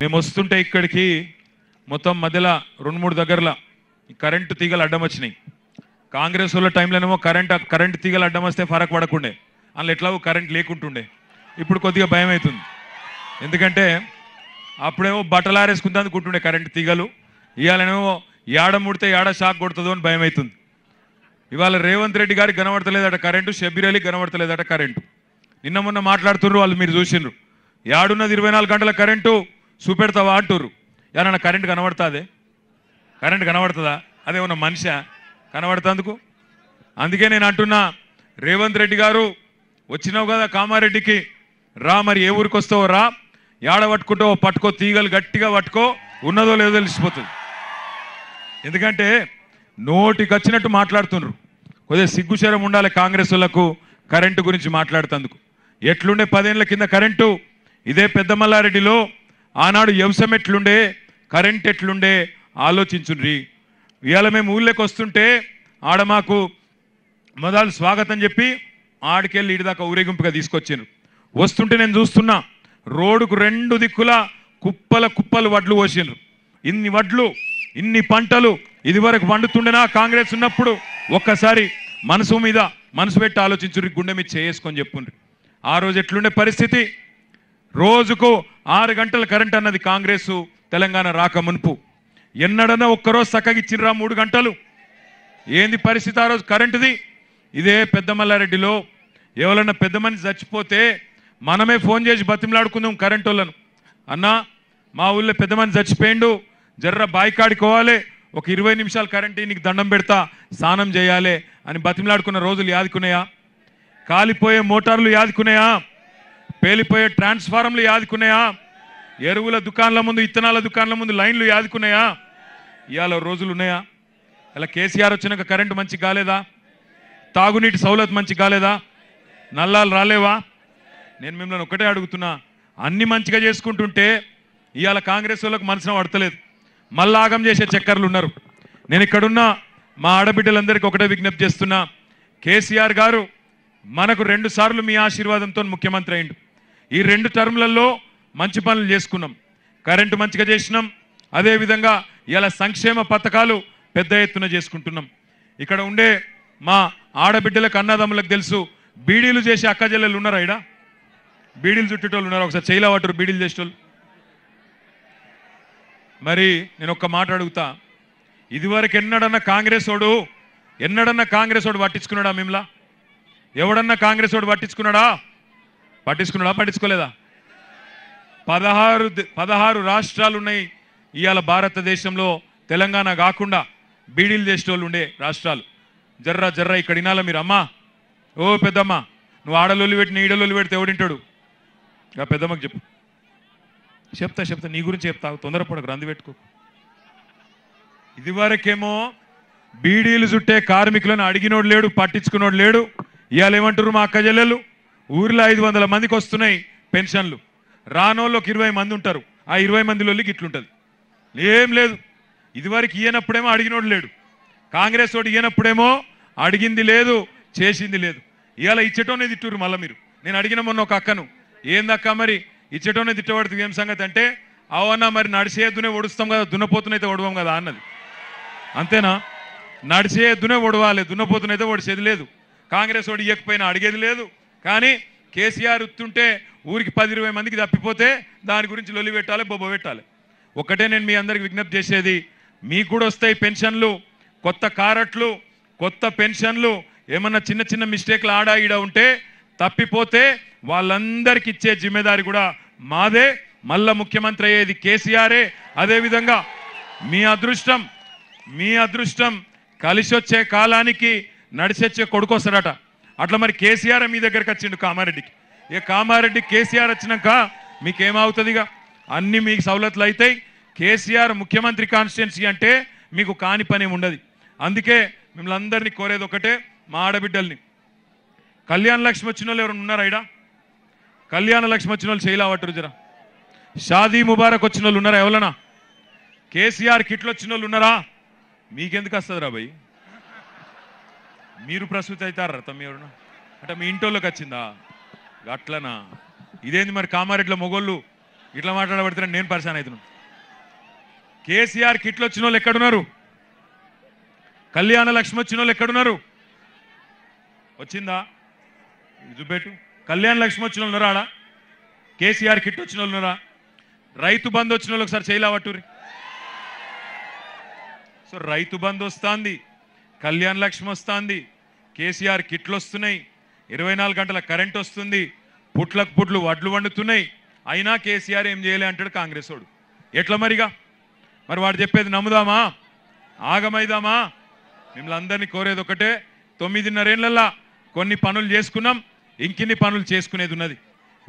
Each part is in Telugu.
మేము వస్తుంటే ఇక్కడికి మొత్తం మధ్యలో రెండు మూడు దగ్గరలో కరెంటు తీగలు అడ్డం వచ్చినాయి కాంగ్రెస్ వాళ్ళ టైంలోనేమో కరెంట్ కరెంట్ తీగలు అడ్డం వస్తే ఫరక్ పడకుండే అందులో ఎట్లా కరెంట్ లేకుంటుండే ఇప్పుడు కొద్దిగా భయం అవుతుంది ఎందుకంటే అప్పుడేమో ఆరేసుకుంటే అనుకుంటుండే కరెంట్ తీగలు ఇవాళనేమో ఏడ ముడితే ఏడ షాక్ కొడుతుందో అని భయం అవుతుంది ఇవాళ రేవంత్ రెడ్డి గారికి కనబడతలేదట కరెంటు షబీర్ అలీ కనబడతలేదట కరెంటు నిన్న మొన్న మాట్లాడుతున్నారు వాళ్ళు మీరు చూసిండ్రు ఏడున్నది ఇరవై నాలుగు గంటల కరెంటు చూపెడతావా అంటురు ఏమన్నా కరెంట్ కనబడుతుంది కరెంట్ కనబడుతుందా ఉన్న మనిషా కనబడుతందుకు అందుకే నేను అంటున్నా రేవంత్ రెడ్డి గారు వచ్చినావు కదా కామారెడ్డికి రా మరి ఏ ఊరికి వస్తావు రా ఏడ పట్టుకుంటావు పట్టుకో తీగలు గట్టిగా పట్టుకో ఉన్నదో లేదో తెలిసిపోతుంది ఎందుకంటే నోటికి వచ్చినట్టు మాట్లాడుతున్నారు కొద్దిగా సిగ్గుచరం ఉండాలి కాంగ్రెస్ వాళ్ళకు కరెంటు గురించి మాట్లాడుతందుకు ఎట్లుండే పదేళ్ల కింద కరెంటు ఇదే పెద్దమల్లారెడ్డిలో ఆనాడు వ్యవసాయం ఎట్లుండే కరెంట్ ఎట్లుండే ఆలోచించుండ్రి ఇవాళ మేము ఊళ్ళోకి వస్తుంటే ఆడ మాకు మొదలు స్వాగతం చెప్పి ఆడికెళ్ళి ఇడిదాకా ఊరేగింపుగా తీసుకొచ్చాను వస్తుంటే నేను చూస్తున్నా రోడ్డుకు రెండు దిక్కుల కుప్పల కుప్పలు వడ్లు పోసినారు ఇన్ని వడ్లు ఇన్ని పంటలు ఇదివరకు వండుతుండేనా కాంగ్రెస్ ఉన్నప్పుడు ఒక్కసారి మనసు మీద మనసు పెట్టి ఆలోచించు గుండె మీద చేసుకొని చెప్పుండ్రి ఆ రోజు ఎట్లుండే పరిస్థితి రోజుకు ఆరు గంటల కరెంట్ అన్నది కాంగ్రెస్ తెలంగాణ రాక మునుపు ఎన్నడన్నా ఒక్కరోజు చక్కగిచ్చినరా మూడు గంటలు ఏంది పరిస్థితి ఆ రోజు కరెంటుది ఇదే పెద్దమల్లారెడ్డిలో ఎవరన్నా పెద్ద మంది చచ్చిపోతే మనమే ఫోన్ చేసి బతిమలాడుకుందాం కరెంట్ వాళ్ళను అన్నా మా ఊళ్ళో పెద్ద మంది చచ్చిపోయిండు జర్ర బాయికాడుకోవాలి ఒక ఇరవై నిమిషాలు కరెంటు నీకు దండం పెడతా స్నానం చేయాలి అని బతిమలాడుకున్న రోజులు యాదుకున్నాయా కాలిపోయే మోటార్లు యాదుకున్నాయా పేలిపోయే ట్రాన్స్ఫారంలు యాదుకున్నాయా ఎరువుల దుకాణాల ముందు ఇత్తనాల దుకాణాల ముందు లైన్లు యాదుకున్నాయా ఇవాళ రోజులు ఉన్నాయా ఇలా కేసీఆర్ వచ్చినాక కరెంటు మంచి కాలేదా తాగునీటి సౌలత్ మంచి కాలేదా నల్లాలు రాలేవా నేను మిమ్మల్ని ఒకటే అడుగుతున్నా అన్ని మంచిగా చేసుకుంటుంటే ఇవాళ కాంగ్రెస్ వాళ్ళకి మనసున పడతలేదు ఆగం చేసే చక్కర్లు ఉన్నారు నేను ఇక్కడున్న మా ఆడబిడ్డలందరికీ ఒకటే విజ్ఞప్తి చేస్తున్నా కేసీఆర్ గారు మనకు రెండు సార్లు మీ ఆశీర్వాదంతో ముఖ్యమంత్రి అయిండు ఈ రెండు టర్మ్లలో మంచి పనులు చేసుకున్నాం కరెంటు మంచిగా చేసినాం అదేవిధంగా ఇలా సంక్షేమ పథకాలు పెద్ద ఎత్తున చేసుకుంటున్నాం ఇక్కడ ఉండే మా ఆడబిడ్డలకు అన్నదమ్ములకు తెలుసు బీడీలు చేసే అక్క జల్లెలు ఉన్నారా ఇడ బీడీలు చుట్టేటోళ్ళు ఉన్నారు ఒకసారి చైలా వాటర్ బీడీలు చేసేటోళ్ళు మరి నేను ఒక్క మాట అడుగుతా ఇదివరకు ఎన్నడన్నా కాంగ్రెస్ వాడు ఎన్నడన్నా కాంగ్రెస్ వాడు పట్టించుకున్నాడా మిమ్మలా ఎవడన్నా కాంగ్రెస్ వాడు పట్టించుకున్నాడా పట్టించుకున్నాడా పట్టించుకోలేదా పదహారు పదహారు రాష్ట్రాలు ఉన్నాయి ఇవాళ భారతదేశంలో తెలంగాణ కాకుండా బీడీలు చేసేటోళ్ళు ఉండే రాష్ట్రాలు జర్ర జర్ర ఇక్కడ వినాలా మీరు అమ్మా ఓ పెద్దమ్మ నువ్వు ఆడలోళ్ళు పెట్టిన ఈడలోళ్ళు పెడితే ఎవడింటాడు ఆ పెద్దమ్మకి చెప్పు చెప్తా చెప్తా నీ గురించి చెప్తా తొందరపడకు రంది పెట్టుకో ఇదివరకేమో బీడీలు చుట్టే కార్మికులను అడిగినోడు లేడు పట్టించుకున్నోడు లేడు ఇవాళ ఏమంటారు మా అక్క చెల్లెలు ఊరిలో ఐదు వందల మందికి వస్తున్నాయి పెన్షన్లు రానోళ్ళకి ఇరవై మంది ఉంటారు ఆ ఇరవై మందిలోకి ఇట్లుంటుంది ఏం లేదు ఇదివరకు ఈయనప్పుడేమో అడిగినోడు లేడు కాంగ్రెస్ తోటి ఈయనప్పుడేమో అడిగింది లేదు చేసింది లేదు ఇవాళ ఇచ్చటోనే తిట్టురు మళ్ళీ మీరు నేను అడిగిన మొన్న ఒక అక్కను ఏందక్క మరి ఇచ్చటోనే తిట్టబడుతుంది ఏం సంగతి అంటే అవన్నా మరి నడిచే ఎద్దునే ఒడుస్తాం కదా దున్నపోతునైతే ఒడవం కదా అన్నది అంతేనా నడిచే ఎద్దునే ఒడవాలి దున్నపోతునైతే ఒడిచేది లేదు కాంగ్రెస్ వాడు ఇయ్యకపోయినా అడిగేది లేదు కానీ కేసీఆర్ ఉత్తుంటే ఊరికి పది ఇరవై మందికి తప్పిపోతే దాని గురించి లొల్లి పెట్టాలి బొబ్బ పెట్టాలి ఒకటే నేను మీ అందరికి విజ్ఞప్తి చేసేది మీకు కూడా వస్తాయి పెన్షన్లు కొత్త కారట్లు కొత్త పెన్షన్లు ఏమన్నా చిన్న చిన్న మిస్టేక్లు ఆడా ఈడ ఉంటే తప్పిపోతే వాళ్ళందరికి ఇచ్చే జిమ్మేదారి కూడా మాదే మళ్ళా ముఖ్యమంత్రి అయ్యేది కేసీఆరే అదేవిధంగా మీ అదృష్టం మీ అదృష్టం కలిసొచ్చే కాలానికి నడిచొచ్చే కొడుకొస్తాడట అట్లా మరి కేసీఆర్ మీ దగ్గరకు వచ్చిండు కామారెడ్డికి ఇక కామారెడ్డి కేసీఆర్ వచ్చినాక మీకేమవుతుందిగా అన్ని మీకు సవలతులు అవుతాయి కేసీఆర్ ముఖ్యమంత్రి కాన్స్టిట్యున్సీ అంటే మీకు కాని పని ఉండదు అందుకే మిమ్మల్ని అందరినీ కోరేది ఒకటే మా ఆడబిడ్డల్ని కళ్యాణ లక్ష్మి వచ్చిన వాళ్ళు ఎవరైనా ఉన్నారా ఇడా కళ్యాణ లక్ష్మి వచ్చిన వాళ్ళు చేయలేవట్రు జరా షాదీ ముబారక్ వచ్చిన వాళ్ళు ఉన్నారా ఎవరన్నా కేసీఆర్ కిట్లు వచ్చిన వాళ్ళు ఉన్నారా మీకెందుకు వస్తుంది రా మీరు ప్రసూతి అవుతారా తమ్మి ఎవరన్నా అంటే మీ ఇంటోళ్ళకి వచ్చిందా అట్లనా ఇదేంది మరి కామారెడ్డిలో మొగోళ్ళు ఇట్లా మాట్లాడబడుతున్నాను నేను పరిశాన్ అవుతున్నాను కేసీఆర్ కిట్లు వచ్చిన వాళ్ళు ఎక్కడున్నారు కళ్యాణ లక్ష్మి వచ్చిన వాళ్ళు ఎక్కడున్నారు వచ్చిందా చూపెట్టు కళ్యాణ లక్ష్మి వచ్చిన వాళ్ళు ఉన్నారా కేసీఆర్ కిట్ వచ్చిన వాళ్ళు ఉన్నారా రైతు బంద్ వచ్చిన వాళ్ళు ఒకసారి చేయలేవట్టు సో రైతు బంద్ వస్తుంది కళ్యాణ్ లక్ష్మి వస్తుంది కేసీఆర్ కిట్లు వస్తున్నాయి ఇరవై నాలుగు గంటల కరెంట్ వస్తుంది పుట్లకు పుట్లు వడ్లు వండుతున్నాయి అయినా కేసీఆర్ ఏం చేయలే అంటాడు కాంగ్రెస్ వాడు ఎట్లా మరిగా మరి వాడు చెప్పేది నమ్ముదామా ఆగమైదామా మిమ్మల్ని అందరినీ కోరేది ఒకటే తొమ్మిదిన్నరేళ్లల్లా కొన్ని పనులు చేసుకున్నాం ఇంకిన్ని పనులు చేసుకునేది ఉన్నది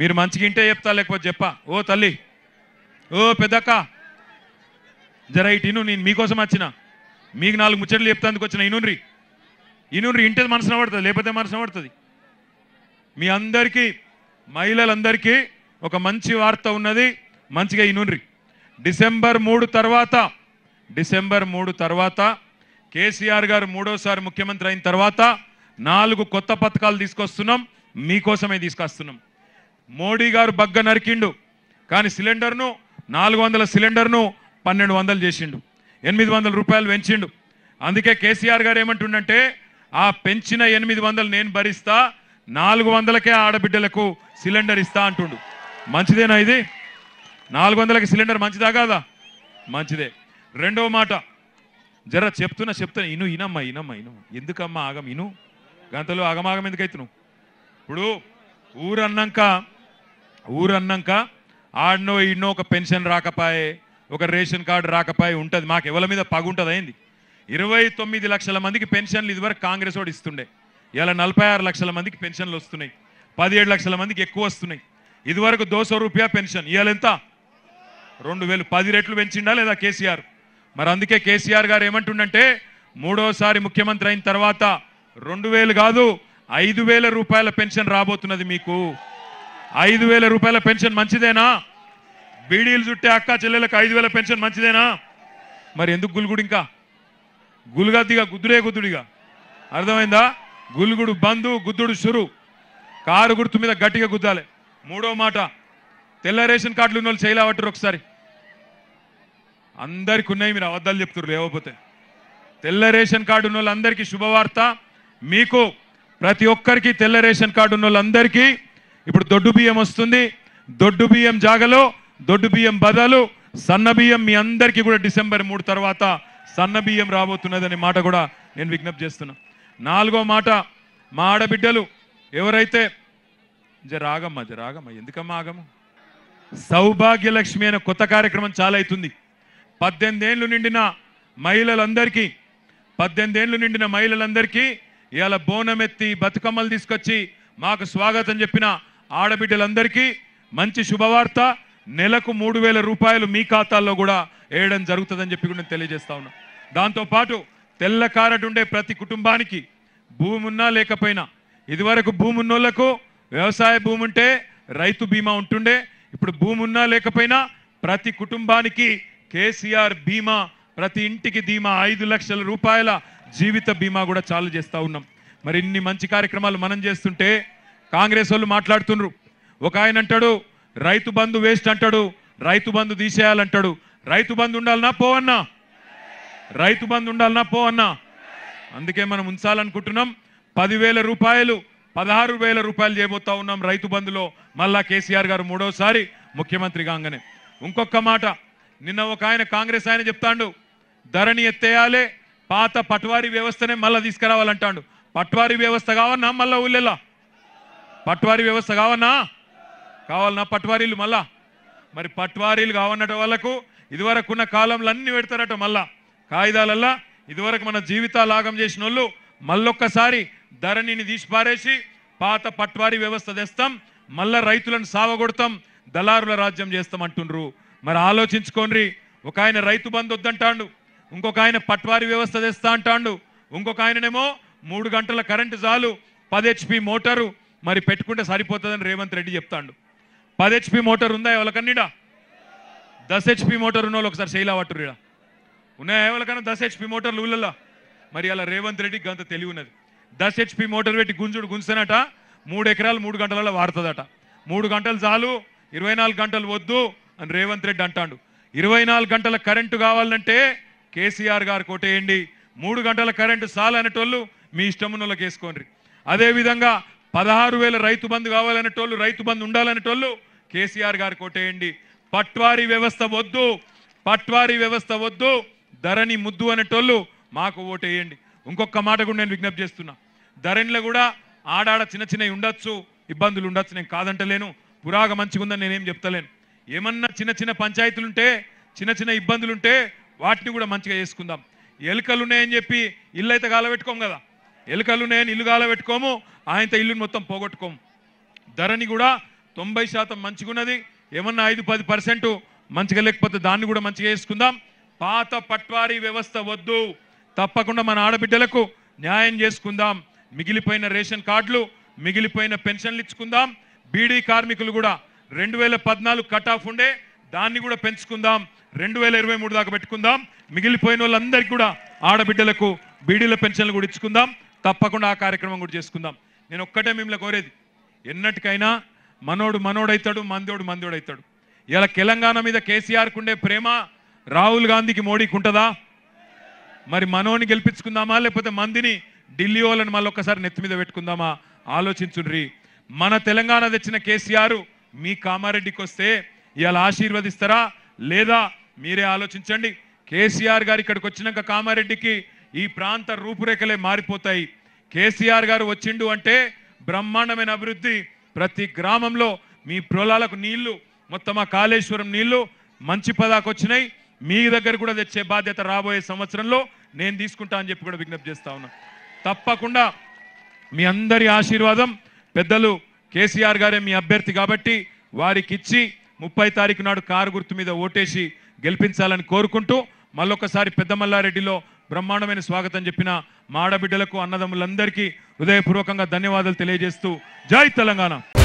మీరు మంచిగింటే చెప్తా లేకపోతే చెప్పా ఓ తల్లి ఓ పెద్దక్క జర నేను మీకోసం వచ్చినా మీకు నాలుగు ముచ్చట్లు చెప్తాందుకు వచ్చిన ఇనున్రి ఇనున్రి ఇంటి మనసు నవడుతుంది లేకపోతే మనసు నవడుతుంది మీ అందరికీ మహిళలందరికీ ఒక మంచి వార్త ఉన్నది మంచిగా ఇనున్రి డిసెంబర్ మూడు తర్వాత డిసెంబర్ మూడు తర్వాత కేసీఆర్ గారు మూడోసారి ముఖ్యమంత్రి అయిన తర్వాత నాలుగు కొత్త పథకాలు తీసుకొస్తున్నాం మీకోసమే తీసుకొస్తున్నాం మోడీ గారు బగ్గ నరికిండు కానీ సిలిండర్ను నాలుగు వందల సిలిండర్ను పన్నెండు వందలు చేసిండు ఎనిమిది వందల రూపాయలు పెంచిండు అందుకే కేసీఆర్ గారు ఏమంటుండంటే ఆ పెంచిన ఎనిమిది వందలు నేను భరిస్తా నాలుగు వందలకే ఆడబిడ్డలకు సిలిండర్ ఇస్తా అంటుండు మంచిదేనా ఇది నాలుగు వందలకి సిలిండర్ మంచిదా కాదా మంచిదే రెండవ మాట జర చెప్తున్నా చెప్తున్నా ఇను ఇనమ్మా ఇనమ్మా ఇను ఎందుకమ్మా ఆగం ఇను గంతలో ఆగమాగం ఎందుకు ఇప్పుడు ఊరన్నాక ఊరన్నాక ఆడినో ఈడనో ఒక పెన్షన్ రాకపాయే ఒక రేషన్ కార్డు రాకపోయి ఉంటుంది మాకు ఎవరి మీద పగుంటుంది అయింది ఇరవై తొమ్మిది లక్షల మందికి పెన్షన్లు ఇదివరకు కాంగ్రెస్ వాడు ఇస్తుండే ఇలా నలభై ఆరు లక్షల మందికి పెన్షన్లు వస్తున్నాయి పదిహేడు లక్షల మందికి ఎక్కువ వస్తున్నాయి ఇదివరకు దోశ రూపాయ పెన్షన్ ఇవాళ ఎంత రెండు వేలు పది రెట్లు పెంచిండా లేదా కేసీఆర్ మరి అందుకే కేసీఆర్ గారు ఏమంటుండంటే మూడోసారి ముఖ్యమంత్రి అయిన తర్వాత రెండు వేలు కాదు ఐదు వేల రూపాయల పెన్షన్ రాబోతున్నది మీకు ఐదు వేల రూపాయల పెన్షన్ మంచిదేనా బీడీలు చుట్టే అక్క చెల్లెలకు ఐదు వేల పెన్షన్ మంచిదేనా మరి ఎందుకు గుల్గుడు ఇంకా గుల్గద్దిగా గుద్దుడే గుద్దుడిగా అర్థమైందా గుల్గుడు బంధు గుద్దుడు షురు కారు గుర్తు మీద గట్టిగా గుద్దాలి మూడో మాట తెల్ల రేషన్ కార్డులు ఉన్న వాళ్ళు చేయలేవట్టరు ఒకసారి అందరికి ఉన్నాయి మీరు అబద్ధాలు చెప్తున్నారు లేకపోతే తెల్ల రేషన్ కార్డు ఉన్న వాళ్ళందరికీ శుభవార్త మీకు ప్రతి ఒక్కరికి తెల్ల రేషన్ కార్డు ఉన్న వాళ్ళందరికీ ఇప్పుడు దొడ్డు బియ్యం వస్తుంది దొడ్డు బియ్యం జాగలో దొడ్డు బియ్యం బదలు సన్న బియ్యం మీ అందరికీ కూడా డిసెంబర్ మూడు తర్వాత సన్న బియ్యం రాబోతున్నదనే మాట కూడా నేను విజ్ఞప్తి చేస్తున్నా నాలుగో మాట మా ఆడబిడ్డలు ఎవరైతే జరాగమ్మ జరాగమ్మ ఎందుకమ్మా ఆగము సౌభాగ్యలక్ష్మి అనే కొత్త కార్యక్రమం చాలా అవుతుంది పద్దెనిమిదేళ్ళు నిండిన మహిళలందరికీ పద్దెనిమిదేళ్ళు నిండిన మహిళలందరికీ ఇవాళ బోనమెత్తి బతుకమ్మలు తీసుకొచ్చి మాకు స్వాగతం చెప్పిన ఆడబిడ్డలందరికీ మంచి శుభవార్త నెలకు మూడు వేల రూపాయలు మీ ఖాతాల్లో కూడా వేయడం జరుగుతుందని చెప్పి కూడా నేను తెలియజేస్తా ఉన్నా దాంతోపాటు తెల్ల ఉండే ప్రతి కుటుంబానికి భూమి ఉన్నా లేకపోయినా ఇదివరకు భూమి ఉన్నోళ్లకు వ్యవసాయ భూమి ఉంటే రైతు బీమా ఉంటుండే ఇప్పుడు భూమి ఉన్నా లేకపోయినా ప్రతి కుటుంబానికి కేసీఆర్ బీమా ప్రతి ఇంటికి బీమా ఐదు లక్షల రూపాయల జీవిత బీమా కూడా చాలు చేస్తూ ఉన్నాం మరి ఇన్ని మంచి కార్యక్రమాలు మనం చేస్తుంటే కాంగ్రెస్ వాళ్ళు మాట్లాడుతున్నారు ఒక ఆయన అంటాడు రైతు బంధు వేస్ట్ అంటాడు రైతు బంధు తీసేయాలంటాడు రైతు బంధు ఉండాలనా పోవన్నా రైతు బంధు పో పోవన్నా అందుకే మనం ఉంచాలనుకుంటున్నాం పదివేల రూపాయలు పదహారు వేల రూపాయలు చేయబోతా ఉన్నాం రైతు బంధులో మళ్ళా కేసీఆర్ గారు మూడోసారి ముఖ్యమంత్రి కాగానే ఇంకొక మాట నిన్న ఒక ఆయన కాంగ్రెస్ ఆయన చెప్తాడు ధరణి ఎత్తేయాలే పాత పట్వారీ వ్యవస్థనే మళ్ళీ తీసుకురావాలంటాడు పట్వారీ వ్యవస్థ కావన్నా మళ్ళీ ఊళ్ళెలా పట్వారీ వ్యవస్థ కావన్నా కావాలన్నా పట్వారీలు మళ్ళా మరి పట్వారీలు కావన్నట వాళ్ళకు ఇదివరకు ఉన్న కాలంలో అన్ని పెడతారట మళ్ళా కాగిదాలల్లా ఇదివరకు మన జీవితాలాగం చేసిన వాళ్ళు మళ్ళొక్కసారి ధరణిని తీసిపారేసి పాత పట్వారీ వ్యవస్థ తెస్తాం మళ్ళా రైతులను సావగొడతాం దళారుల రాజ్యం చేస్తాం అంటుండ్రు మరి ఆలోచించుకోండి ఒక ఆయన రైతు బంధు వద్దంటాడు ఇంకొక ఆయన పట్వారీ వ్యవస్థ తెస్తా అంటాడు ఇంకొక ఆయననేమో మూడు గంటల కరెంటు చాలు పది హెచ్పి మోటారు మరి పెట్టుకుంటే సరిపోతుందని రేవంత్ రెడ్డి చెప్తాడు పది హెచ్పి మోటార్ ఉందా ఎవరికన్నీడా దశ హెచ్పి మోటార్ ఉన్న వాళ్ళు ఒకసారి శైలా పట్టురుడా ఉన్నాయా ఎవరికన్నా దశ హెచ్పి మోటార్లు ఊళ్ళల్లో మరి అలా రేవంత్ రెడ్డి గంత తెలివి ఉన్నది దశ హెచ్పి మోటార్ పెట్టి గుంజుడు గుంజనట మూడు ఎకరాలు మూడు గంటలలో వాడుతుందట మూడు గంటలు చాలు ఇరవై నాలుగు గంటలు వద్దు అని రేవంత్ రెడ్డి అంటాడు ఇరవై నాలుగు గంటల కరెంటు కావాలంటే కేసీఆర్ గారు కొట్టేయండి మూడు గంటల కరెంటు చాలనేటోళ్ళు మీ వాళ్ళకి వేసుకోండి అదేవిధంగా పదహారు వేల రైతు బంధు కావాలనేటోళ్ళు రైతు బంధు ఉండాలనేటోళ్ళు కేసీఆర్ గారు కొట్టేయండి పట్వారీ వ్యవస్థ వద్దు పట్వారి వ్యవస్థ వద్దు ధరణి ముద్దు అనేటోళ్ళు మాకు ఓటేయండి ఇంకొక మాట కూడా నేను విజ్ఞప్తి చేస్తున్నా ధరణిలో కూడా ఆడాడ చిన్న చిన్నవి ఉండొచ్చు ఇబ్బందులు ఉండొచ్చు నేను కాదంటలేను పురాగ మంచిగుందని నేనేం చెప్తలేను ఏమన్నా చిన్న చిన్న పంచాయతీలుంటే చిన్న చిన్న ఇబ్బందులుంటే వాటిని కూడా మంచిగా చేసుకుందాం ఎలుకలు ఉన్నాయని చెప్పి ఇల్లు అయితే గాలబెట్టుకోము కదా ఎలుకలు ఉన్నాయని ఇల్లు గాలబెట్టుకోము ఆయనతో ఇల్లుని మొత్తం పోగొట్టుకోము ధరణి కూడా తొంభై శాతం మంచిగున్నది ఏమన్నా ఐదు పది పర్సెంట్ మంచిగా లేకపోతే దాన్ని కూడా మంచిగా వేసుకుందాం పాత పట్వారీ వ్యవస్థ వద్దు తప్పకుండా మన ఆడబిడ్డలకు న్యాయం చేసుకుందాం మిగిలిపోయిన రేషన్ కార్డులు మిగిలిపోయిన పెన్షన్లు ఇచ్చుకుందాం బీడీ కార్మికులు కూడా రెండు వేల పద్నాలుగు కట్ ఆఫ్ ఉండే దాన్ని కూడా పెంచుకుందాం రెండు వేల ఇరవై మూడు దాకా పెట్టుకుందాం మిగిలిపోయిన వాళ్ళందరికీ కూడా ఆడబిడ్డలకు బీడీల పెన్షన్లు కూడా ఇచ్చుకుందాం తప్పకుండా ఆ కార్యక్రమం కూడా చేసుకుందాం నేను ఒక్కటే మిమ్మల్ని కోరేది ఎన్నటికైనా మనోడు మనోడైతాడు మందోడు మందోడైతాడు ఇలా తెలంగాణ మీద కేసీఆర్కు ఉండే ప్రేమ రాహుల్ గాంధీకి మోడీకి ఉంటుందా మరి మనోని గెలిపించుకుందామా లేకపోతే మందిని ఢిల్లీ వాళ్ళని మళ్ళీ ఒక్కసారి నెత్తి మీద పెట్టుకుందామా ఆలోచించుండ్రి మన తెలంగాణ తెచ్చిన కేసీఆర్ మీ కామారెడ్డికి వస్తే ఇవాళ ఆశీర్వదిస్తారా లేదా మీరే ఆలోచించండి కేసీఆర్ గారు ఇక్కడికి వచ్చినాక కామారెడ్డికి ఈ ప్రాంత రూపురేఖలే మారిపోతాయి కేసీఆర్ గారు వచ్చిండు అంటే బ్రహ్మాండమైన అభివృద్ధి ప్రతి గ్రామంలో మీ పొలాలకు నీళ్లు మొత్తం మా కాళేశ్వరం నీళ్లు మంచి పదాకు వచ్చినాయి మీ దగ్గర కూడా తెచ్చే బాధ్యత రాబోయే సంవత్సరంలో నేను తీసుకుంటా అని చెప్పి కూడా విజ్ఞప్తి చేస్తా ఉన్నా తప్పకుండా మీ అందరి ఆశీర్వాదం పెద్దలు కేసీఆర్ గారే మీ అభ్యర్థి కాబట్టి వారికి ఇచ్చి ముప్పై తారీఖు నాడు కారు గుర్తు మీద ఓటేసి గెలిపించాలని కోరుకుంటూ మళ్ళొకసారి పెద్దమల్లారెడ్డిలో బ్రహ్మాండమైన స్వాగతం చెప్పిన మాడబిడ్డలకు అన్నదమ్ములందరికీ హృదయపూర్వకంగా ధన్యవాదాలు తెలియజేస్తూ జై తెలంగాణ